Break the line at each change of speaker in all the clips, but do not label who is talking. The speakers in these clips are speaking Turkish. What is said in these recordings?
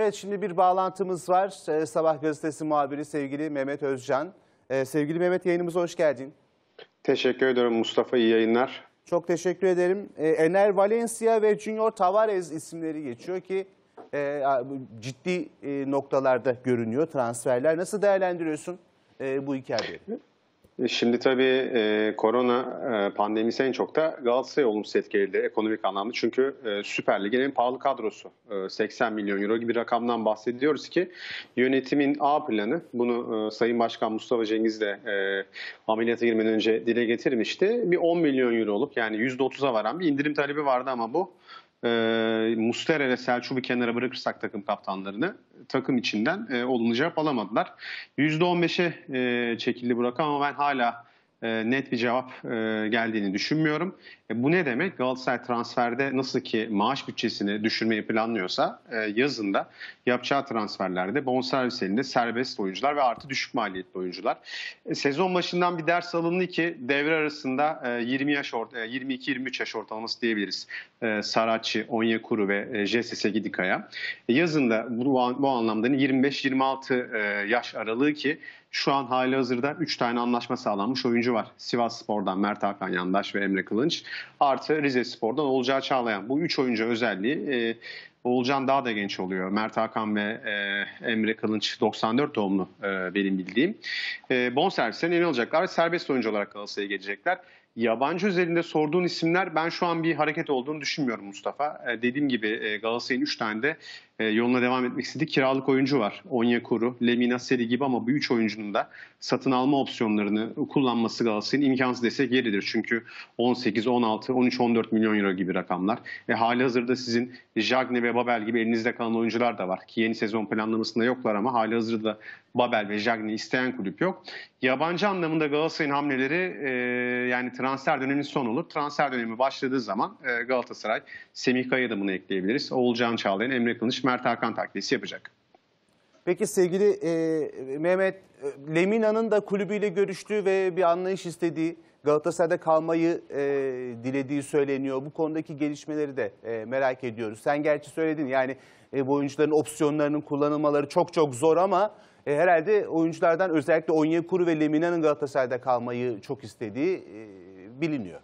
Evet şimdi bir bağlantımız var. Ee, Sabah gazetesi muhabiri sevgili Mehmet Özcan. Ee, sevgili Mehmet yayınımıza hoş geldin.
Teşekkür ederim Mustafa iyi yayınlar.
Çok teşekkür ederim. Ee, Ener Valencia ve Junior Tavares isimleri geçiyor ki e, ciddi e, noktalarda görünüyor transferler. Nasıl değerlendiriyorsun e, bu iki haberi?
E, şimdi tabii e, korona e, pandemisi en çok da Galatasaray olumsuz etkiledi ekonomik anlamda. Çünkü e, Süper Lig'in en pahalı kadrosu. E, 80 milyon euro gibi bir rakamdan bahsediyoruz ki yönetimin A planı bunu e, Sayın Başkan Mustafa Cengiz de e, ameliyata girmeden önce dile getirmişti. Bir 10 milyon euro olup yani %30'a varan bir indirim talebi vardı ama bu e, Muslera ve Selçuk'u kenara bırakırsak takım kaptanlarını takım içinden e, olumlu cevap alamadılar. %15'e e, çekildi Burak ama ben hala e, net bir cevap e, geldiğini düşünmüyorum. E, bu ne demek? Galatasaray transferde nasıl ki maaş bütçesini düşürmeyi planlıyorsa yazında yapacağı transferlerde bonservis elinde serbest oyuncular ve artı düşük maliyetli oyuncular. sezon başından bir ders alındı ki devre arasında 20 yaş orta, 22-23 yaş ortalaması diyebiliriz. E, Saracchi, Onyekuru ve e, JSS Gidikaya. yazında bu, bu anlamda 25-26 yaş aralığı ki şu an hali hazırda 3 tane anlaşma sağlanmış oyuncu var. Sivas Spor'dan Mert Hakan Yandaş ve Emre Kılınç. Artı Rize Spor'dan Olcağı Çağlayan. Bu 3 oyuncu özelliği e, Oğulcan daha da genç oluyor. Mert Hakan ve e, Emre Kılınç 94 doğumlu e, benim bildiğim. E, bonservislerine ne olacaklar? Serbest oyuncu olarak Galatasaray'a gelecekler. Yabancı özelinde sorduğun isimler ben şu an bir hareket olduğunu düşünmüyorum Mustafa. E, dediğim gibi e, Galatasaray'ın 3 tane de e, yoluna devam etmek istediği kiralık oyuncu var. Onyekuru, Lemina Seri gibi ama bu 3 oyuncunun da satın alma opsiyonlarını kullanması Galatasaray'ın imkansız desek yeridir. Çünkü 18, 16, 13, 14 milyon euro gibi rakamlar. E, hali hazırda sizin Jagne ve Babel gibi elinizde kalan oyuncular da var. Ki yeni sezon planlamasında yoklar ama hali hazırda Babel ve Jagne isteyen kulüp yok. Yabancı anlamında Galatasaray'ın hamleleri e, yani transfer transfer döneminin son olur. Transfer dönemi başladığı zaman e, Galatasaray, Semih Kaya'ya da bunu ekleyebiliriz. Oğulcan Çağlayan, Emre Kılıç, Mert Hakan taklisi yapacak.
Peki sevgili e, Mehmet, e, Lemina'nın da kulübüyle görüştüğü ve bir anlayış istediği, Galatasaray'da kalmayı e, dilediği söyleniyor. Bu konudaki gelişmeleri de e, merak ediyoruz. Sen gerçi söyledin yani e, bu oyuncuların opsiyonlarının kullanılmaları çok çok zor ama e, herhalde oyunculardan özellikle Onyekuru ve Lemina'nın Galatasaray'da kalmayı çok istediği e, biliniyor.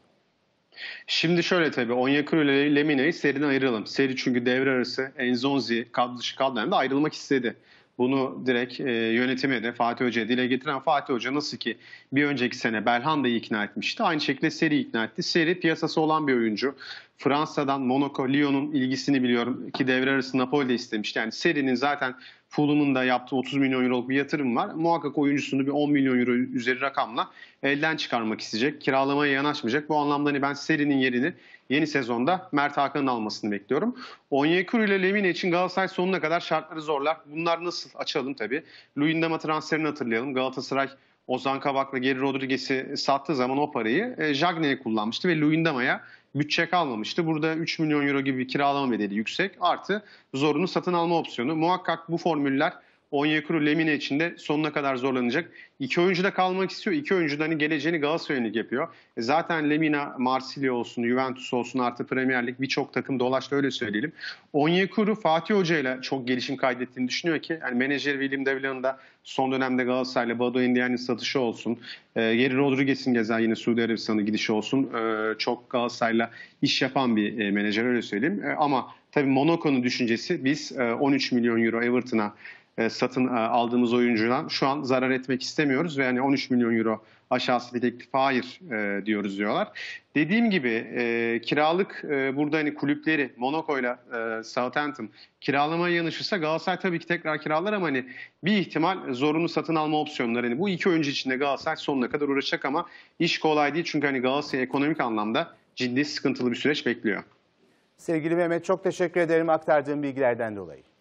Şimdi şöyle tabii Onyekuru ile Lemine'yi seriden ayıralım. Seri çünkü devre arası Enzonzi kadro dışı kadrolarında ayrılmak istedi. Bunu direkt e, yönetime de Fatih Hoca'ya dile getiren Fatih Hoca nasıl ki bir önceki sene Belhanda'yı ikna etmişti. Aynı şekilde Seri ikna etti. Seri piyasası olan bir oyuncu. Fransa'dan Monaco, Lyon'un ilgisini biliyorum ki devre arası Napoli de istemiş. Yani serinin zaten Fulham'ın da yaptığı 30 milyon euroluk bir yatırım var. Muhakkak oyuncusunu bir 10 milyon euro üzeri rakamla elden çıkarmak isteyecek. Kiralamaya yanaşmayacak. Bu anlamda hani ben serinin yerini yeni sezonda Mert Hakan'ın almasını bekliyorum. Onyekuru ile Lemine için Galatasaray sonuna kadar şartları zorlar. Bunlar nasıl? Açalım tabii. Luyendama transferini hatırlayalım. Galatasaray Ozan Kabak'la Geri Rodriguez'i sattığı zaman o parayı e, Jagne'ye kullanmıştı ve Luyendama'ya bütçe kalmamıştı. Burada 3 milyon euro gibi bir kiralama bedeli yüksek artı zorunlu satın alma opsiyonu. Muhakkak bu formüller Onyekuru Lemine için de sonuna kadar zorlanacak. İki oyuncu da kalmak istiyor. İki oyuncu da hani geleceğini Galatasaray'a yönelik yapıyor. E zaten Lemina, Marsilya olsun, Juventus olsun artı Premier Lig birçok takım dolaştı öyle söyleyelim. Onyekuru Fatih Hoca ile çok gelişim kaydettiğini düşünüyor ki yani menajer William Devlan'ın da son dönemde Galatasaray'la Bado Indiani'nin satışı olsun. E, Geri Rodriguez'in gezen yine Suudi Arabistan'a gidişi olsun. E, çok Galatasaray'la iş yapan bir e, menajer öyle söyleyeyim. E, ama Tabii Monaco'nun düşüncesi biz 13 e, milyon euro Everton'a e, satın e, aldığımız oyuncudan şu an zarar etmek istemiyoruz ve yani 13 milyon euro aşağısı bir teklif hayır e, diyoruz diyorlar. Dediğim gibi e, kiralık e, burada hani kulüpleri Monaco ile Southampton kiralamaya yanışırsa Galatasaray tabii ki tekrar kiralar ama hani bir ihtimal zorunlu satın alma opsiyonları. Hani bu iki oyuncu içinde Galatasaray sonuna kadar uğraşacak ama iş kolay değil çünkü hani Galatasaray ekonomik anlamda ciddi sıkıntılı bir süreç bekliyor.
Sevgili Mehmet çok teşekkür ederim aktardığım bilgilerden dolayı.